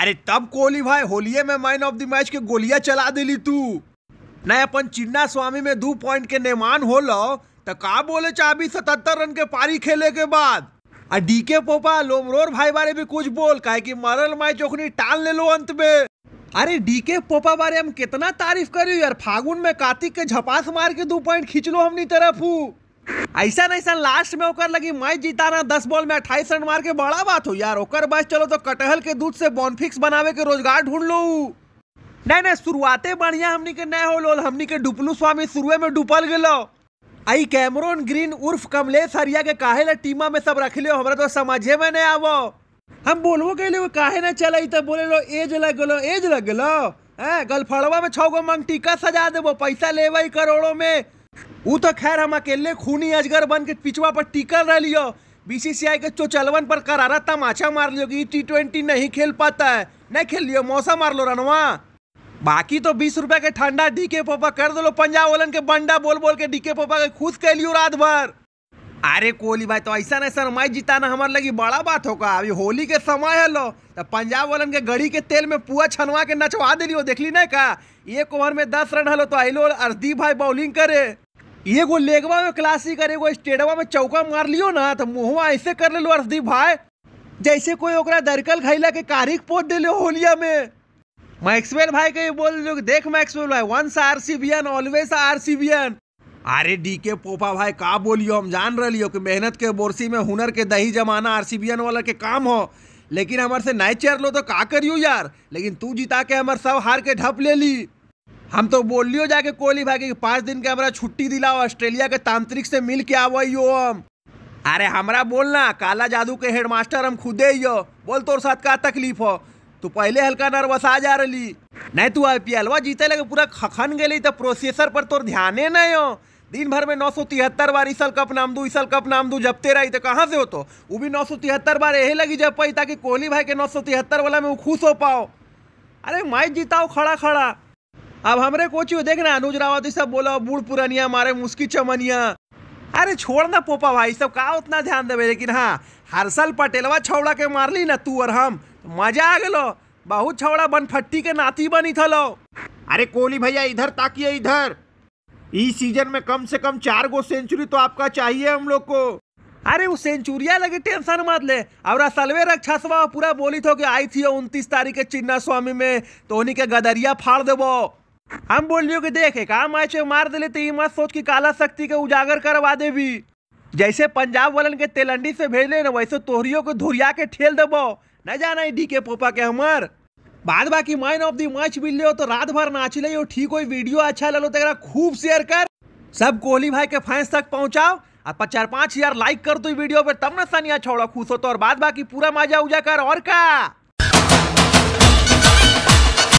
अरे तब कोहली भाई होलिये में मैन ऑफ द मैच के गोलियां चला दिली तू नहीं अपन चिन्ना स्वामी में दो पॉइंट के निर्माण लो तो का बोले चाबी सतहत्तर रन के पारी खेले के बाद आ डीके पोपा लोमरोर भाई बारे भी कुछ बोल काहे कि मरल मैच ओखनी टाल ले लो अंत में अरे डीके पोपा बारे हम कितना तारीफ करी यार फागुन में कार्तिक के झपास मार के दो पॉइंट खींच लो हमनी तरफ हूँ ऐसा ऐसा लास्ट में ओकर लगी मैच जीता ना दस बॉल में अट्ठाईस रन मार के बड़ा बात हो यार ओकर बस चलो तो कटहल के दूध से बॉनफिक्स बनावे के रोजगार ढूंढ लो नहीं नहीं शुरुआते बढ़िया हमनी के नहीं हो लोल हमनी के डुपलू स्वामी शुरू में डुपल गलो आई कैमरोन ग्रीन उर्फ कमलेश हरिया के काहे ला टीमा में सब रख लियो हमारा तो समझे में नहीं आवो हम बोलबो के लिए काहे ना चले तो बोले लो एज लग गलो एज लग गलो हैं गलफड़वा में छो गो टीका सजा देबो पैसा लेवई करोड़ों में ऊ तो खैर हम अकेले खूनी अजगर बन के पिछवा पर टिकल रह लियो बीसीसीआई के चोचलवन पर करारा तमाचा मार लियो कि टी ट्वेंटी नहीं खेल पाता है नहीं खेल लियो मौसा मार लो रनवा बाकी तो बीस रुपए के ठंडा डीके पोपा कर दो पंजाब वालन के बंडा बोल बोल के डीके पोपा के खुश कह लियो रात भर अरे कोहली भाई तो ऐसा ऐसा मैच जिताना हमारे लगी बड़ा बात होगा अभी होली के समय है लो तो पंजाब वालन के गड़ी के तेल में पुआ छनवा के नचवा दे लियो देख ली ना का एक ओवर में दस रन हलो तो आइलो अर्दीप भाई बॉलिंग करे एगो लेगवा में क्लासी करे एगो स्टेडवा में चौका मार लियो ना तो मुहवा ऐसे कर ले लो अर्शदीप भाई जैसे कोई ओकरा दरकल खैला के कारिक पोत दे होलिया में मैक्सवेल भाई के बोल लो देख मैक्सवेल भाई once R C B and always R C B एन अरे डी के पोपा भाई का बोलियो हम जान रही हो कि मेहनत के बोरसी में हुनर के दही जमाना आर सी बी एन वाला के काम हो लेकिन हमारे से नहीं चेर लो तो का करियो यार लेकिन तू जीता के हमारे सब हार के ढप ले ली हम तो बोलियो जाके कोहली भाई की पाँच दिन के हमारा छुट्टी दिलाओ ऑस्ट्रेलिया के तांत्रिक से मिल के यो हम अरे हमारा बोलना काला जादू के हेडमास्टर हम खुदे ही हो बोल तोर साथ का तकलीफ हो तू पहले हल्का नर्वस आ जा रही नहीं तू आई पी एल जीते लगे पूरा खखन गए तो प्रोसेसर पर तोर ध्याने नहीं हो दिन भर में नौ सौ तिहत्तर बार इसल कप नाम दू इसल कप नाम दू जबते रही तो कहाँ से हो तो वो भी नौ सौ तिहत्तर बार यही लगी जब पाई ताकि कोहली भाई के नौ सौ तिहत्तर वाला में वो खुश हो पाओ अरे मैच जीताओ खड़ा खड़ा अब हमरे कोची देखना अनुज रावत सब बोला बूढ़ पुरानिया मारे मुस्की चमनिया अरे छोड़ ना पोपा भाई सब का उतना ध्यान देवे लेकिन हाँ हर्षल पटेलवा छौड़ा के ली ना तू और हम तो मजा आ गलो बहुत छौड़ा फट्टी के नाती बनी थलो अरे कोहली भैया इधर ताकिए इधर इस सीजन में कम से कम चार गो सेंचुरी तो आपका चाहिए हम लोग को अरे वो सेंचुरिया लगे टेंशन मत ले और सलवे सभा पूरा बोली थो कि आई थी उनतीस तारीख के चिन्ना स्वामी में तो उन्हीं के गदरिया फाड़ देबो हम बोलियो कि देखे काम आए छे मार दिले तो मत सोच की काला शक्ति के उजागर करवा दे भी जैसे पंजाब वालन के तेलंडी से भेज लेना वैसे तोहरियो को धुरिया के ठेल देबो न जाना डी के पोपा के हमार बाद बाकी मैन ऑफ दी मैच मिल हो तो रात भर नाच ले ठीक हो वीडियो अच्छा लगो तो खूब शेयर कर सब कोहली भाई के फैंस तक पहुंचाओ और चार पाँच हजार लाइक कर दो वीडियो पर तब ना सनिया छोड़ा खुश हो तो और बाद बाकी पूरा मजा उजा कर और का